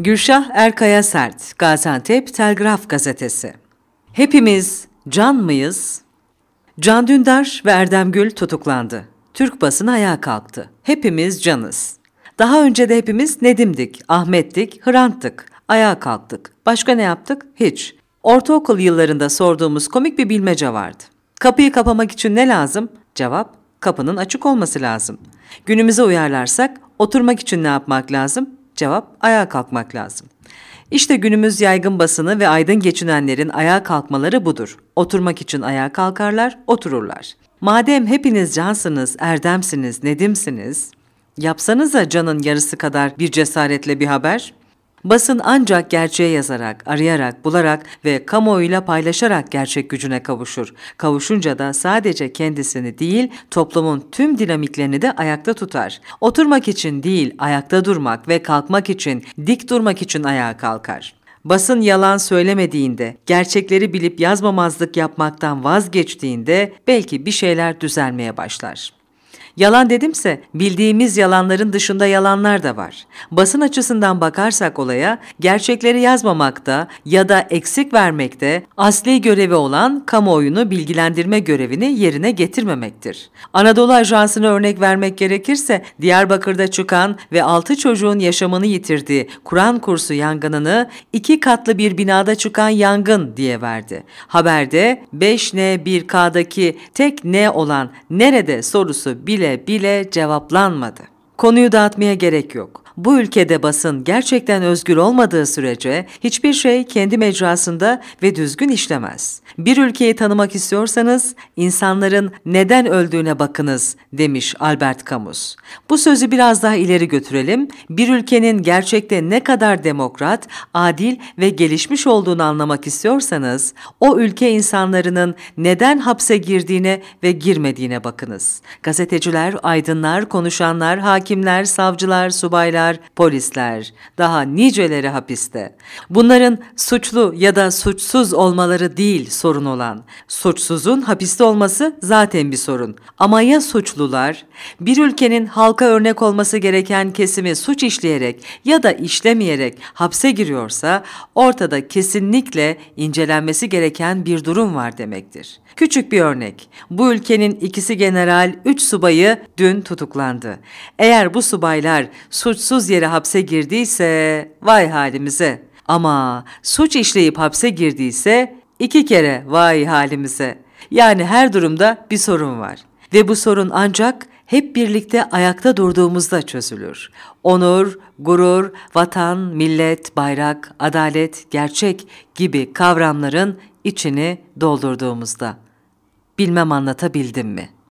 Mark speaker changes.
Speaker 1: Gülşah Erkaya Sert, Gaziantep Telgraf Gazetesi. Hepimiz can mıyız? Can Dündar ve Erdem Gül tutuklandı. Türk basını ayağa kalktı. Hepimiz canız. Daha önce de hepimiz Nedim'dik, Ahmet'tik, Hrant'tık. Ayağa kalktık. Başka ne yaptık? Hiç. Ortaokul yıllarında sorduğumuz komik bir bilmece vardı. Kapıyı kapamak için ne lazım? Cevap, kapının açık olması lazım. Günümüze uyarlarsak oturmak için ne yapmak lazım? Cevap ayağa kalkmak lazım. İşte günümüz yaygın basını ve aydın geçinenlerin ayağa kalkmaları budur. Oturmak için ayağa kalkarlar, otururlar. Madem hepiniz cansınız, erdemsiniz, nedimsiniz, yapsanıza canın yarısı kadar bir cesaretle bir haber. Basın ancak gerçeğe yazarak, arayarak, bularak ve kamuoyuyla paylaşarak gerçek gücüne kavuşur. Kavuşunca da sadece kendisini değil, toplumun tüm dinamiklerini de ayakta tutar. Oturmak için değil, ayakta durmak ve kalkmak için, dik durmak için ayağa kalkar. Basın yalan söylemediğinde, gerçekleri bilip yazmamazlık yapmaktan vazgeçtiğinde belki bir şeyler düzelmeye başlar. Yalan dedimse bildiğimiz yalanların dışında yalanlar da var. Basın açısından bakarsak olaya gerçekleri yazmamakta ya da eksik vermekte asli görevi olan kamuoyunu bilgilendirme görevini yerine getirmemektir. Anadolu Ajansı'na örnek vermek gerekirse Diyarbakır'da çıkan ve 6 çocuğun yaşamını yitirdiği Kur'an kursu yangınını iki katlı bir binada çıkan yangın diye verdi. Haberde 5N1K'daki tek N olan nerede sorusu bile bile bile cevaplanmadı. Konuyu dağıtmaya gerek yok bu ülkede basın gerçekten özgür olmadığı sürece hiçbir şey kendi mecrasında ve düzgün işlemez. Bir ülkeyi tanımak istiyorsanız insanların neden öldüğüne bakınız demiş Albert Camus. Bu sözü biraz daha ileri götürelim. Bir ülkenin gerçekte ne kadar demokrat, adil ve gelişmiş olduğunu anlamak istiyorsanız o ülke insanlarının neden hapse girdiğine ve girmediğine bakınız. Gazeteciler, aydınlar, konuşanlar, hakimler, savcılar, subaylar savcılar, polisler, daha niceleri hapiste. Bunların suçlu ya da suçsuz olmaları değil sorun olan. Suçsuzun hapiste olması zaten bir sorun. Ama ya suçlular? Bir ülkenin halka örnek olması gereken kesimi suç işleyerek ya da işlemeyerek hapse giriyorsa ortada kesinlikle incelenmesi gereken bir durum var demektir. Küçük bir örnek. Bu ülkenin ikisi general, üç subayı dün tutuklandı. Eğer bu subaylar suçsuz suçsuz yere hapse girdiyse vay halimize. Ama suç işleyip hapse girdiyse iki kere vay halimize. Yani her durumda bir sorun var. Ve bu sorun ancak hep birlikte ayakta durduğumuzda çözülür. Onur, gurur, vatan, millet, bayrak, adalet, gerçek gibi kavramların içini doldurduğumuzda. Bilmem anlatabildim mi?''